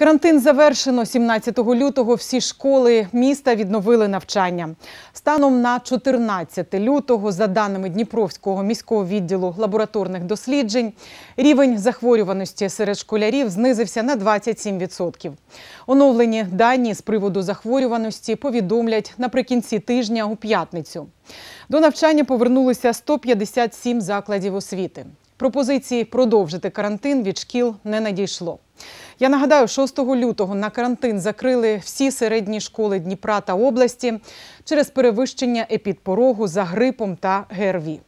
Карантин завершено 17 лютого. Всі школи міста відновили навчання. Станом на 14 лютого, за даними Дніпровського міського відділу лабораторних досліджень, рівень захворюваності серед школярів знизився на 27%. Оновлені дані з приводу захворюваності повідомлять наприкінці тижня у п'ятницю. До навчання повернулися 157 закладів освіти. Пропозиції продовжити карантин від шкіл не надійшло. Я нагадаю, 6 лютого на карантин закрили всі середні школи Дніпра та області через перевищення епідпорогу за грипом та ГРВІ.